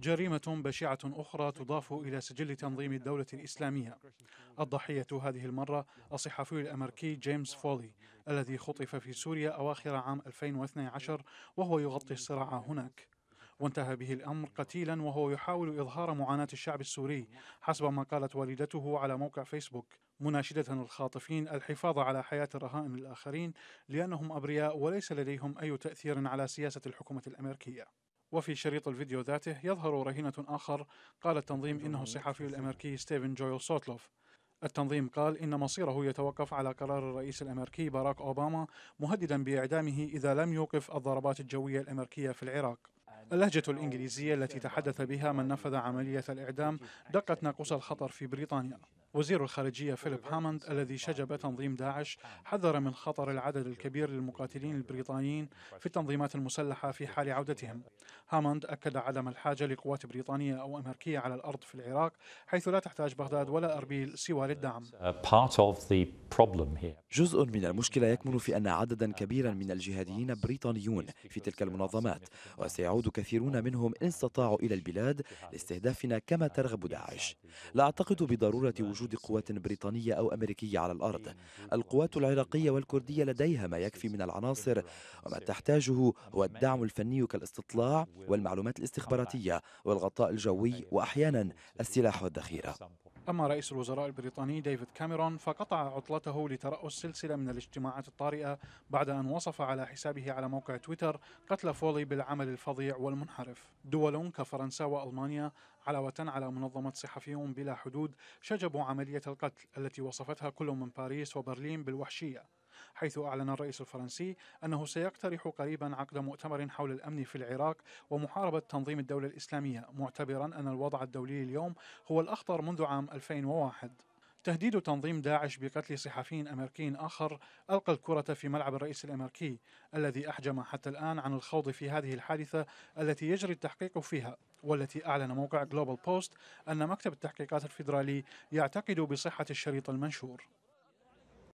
جريمة بشعة أخرى تضاف إلى سجل تنظيم الدولة الإسلامية الضحية هذه المرة الصحفي الأمريكي جيمس فولي الذي خطف في سوريا أواخر عام 2012 وهو يغطي الصراع هناك وانتهى به الأمر قتيلا وهو يحاول إظهار معاناة الشعب السوري حسب ما قالت والدته على موقع فيسبوك مناشدة الخاطفين الحفاظ على حياة الرهائن الآخرين لأنهم أبرياء وليس لديهم أي تأثير على سياسة الحكومة الأمريكية وفي شريط الفيديو ذاته يظهر رهينة آخر قال التنظيم إنه الصحفي الأمريكي ستيفن جويل سوتلوف التنظيم قال إن مصيره يتوقف على قرار الرئيس الأمريكي باراك أوباما مهددا بإعدامه إذا لم يوقف الضربات الجوية الأمريكية في العراق اللهجة الإنجليزية التي تحدث بها من نفذ عملية الإعدام دقت ناقوس الخطر في بريطانيا وزير الخارجية فيليب هاموند الذي شجب تنظيم داعش حذر من خطر العدد الكبير للمقاتلين البريطانيين في التنظيمات المسلحة في حال عودتهم هاموند أكد عدم الحاجة لقوات بريطانية أو أمريكية على الأرض في العراق حيث لا تحتاج بغداد ولا أربيل سوى للدعم جزء من المشكلة يكمن في أن عددا كبيرا من الجهاديين بريطانيون في تلك المنظمات وسيعود كثيرون منهم إن استطاعوا إلى البلاد لاستهدافنا كما ترغب داعش لا أعتقد بضرورة وجود قوات بريطانية أو أمريكية على الأرض القوات العراقية والكردية لديها ما يكفي من العناصر وما تحتاجه هو الدعم الفني كالاستطلاع والمعلومات الاستخباراتية والغطاء الجوي وأحيانا السلاح والذخيرة أما رئيس الوزراء البريطاني ديفيد كاميرون فقطع عطلته لترأس سلسلة من الاجتماعات الطارئة بعد أن وصف على حسابه على موقع تويتر قتل فولي بالعمل الفظيع والمنحرف دول كفرنسا وألمانيا علاوة على منظمة صحفيون بلا حدود شجبوا عملية القتل التي وصفتها كل من باريس وبرلين بالوحشية حيث أعلن الرئيس الفرنسي أنه سيقترح قريبا عقد مؤتمر حول الأمن في العراق ومحاربة تنظيم الدولة الإسلامية معتبرا أن الوضع الدولي اليوم هو الأخطر منذ عام 2001 تهديد تنظيم داعش بقتل صحفي أمريكي آخر ألقى الكرة في ملعب الرئيس الأمريكي الذي أحجم حتى الآن عن الخوض في هذه الحادثة التي يجري التحقيق فيها والتي أعلن موقع جلوبال بوست أن مكتب التحقيقات الفيدرالي يعتقد بصحة الشريط المنشور